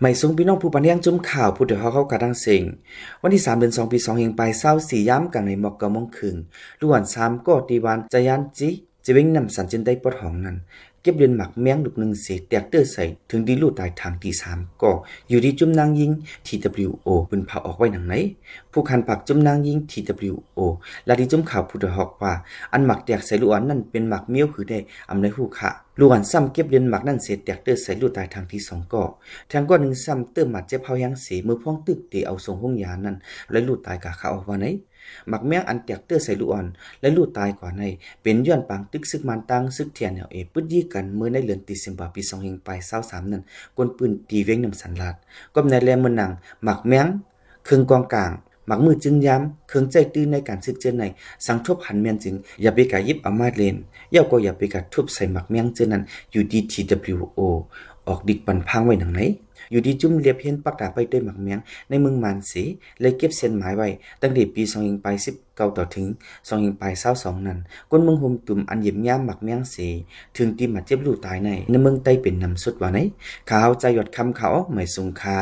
ไม่ทรงพี่น้องผู้ปันเลียงจุ่มข่าวผู้เดือดเขาเข้ากระดังเสิงวันที่ 3 เดือน2 ปี2เฮงไปเศร้าสี่ย้ำกันในหมอกกระมงคึงล้วนสามก็ตีวันจะยันจีจะวิ่งนำสันจินได้ปดห้องนั้นก็บเดือนหมักแมงลูกหนึ่งเศษแตกเตอร์ใส่ถึงดีลูตายทางที่สามก็อยู่ดีจุ่มนางยิง TWO เป็นาออกไว้หนังไหนผู้คันผักจุ่มนางยิง TWO ลาดีจุ่มข่าวผู้ดหอกว่า อันหมักแตกใส่ลูกอันนั่นเป็นหมักเมี้ยวคือได้อำไรผู้ค่ะลูกอันซ้ำเก็บเดือนหมักนั่นเศษแตกเตอร์ใส่ลูตายทางที่สองก็ทางก้อนหนึ่งซ้ำเติมหมัดเจ้าเผายังเสียมือพ้องตึกตีเอาส่งห้องยานั่นแลลูตายกะขาออกวาไหนหมักแมงอันแตกเตื้อใส่ลูกอ่อน และลูกตายกว่าใน เป็นย้อนปังตึกซึกมันตั้งซึกเทียนเอวเอปึดยี่กันเมื่อในเดือนติเซมบาปีสองหิงไปเศร้าสามนั่นกวนปืนตีเว้งนำสันลาดก็ในแรมมันหนังหมักแมงคึ่งกองกลางหมักมือจึงย้ำเครื่องใจตื้นในการซึกเจอในสังทบหันเมียนจึงอย่าไปกะยิบอามาเลนเย่าก็อย่าไปกะทุบใส่หมักเมียงเจอนั้นอยู่ดีทีวโอออกดิกปันพังไว้หนังไหนอยู่ดีจุ่มเลียบเพี้ยนปากดาไปด้วยหมักเมียงในเมืองมานสีเลยเก็บเส้นหมายไว้ตั้งแต่ปีสองยิงไปสิบเก้าต่อถึงสองยิงไปเศร้าสองนั้นก้นเมืองห่มตุ่มอันเย็บย่ามหมักเมียงสีถึงตีมัดเจ็บลูตายในในเมืองใต้เป็นนำสุดว่นไหนข่าวใจหยดคำเขาไม่สูงค่า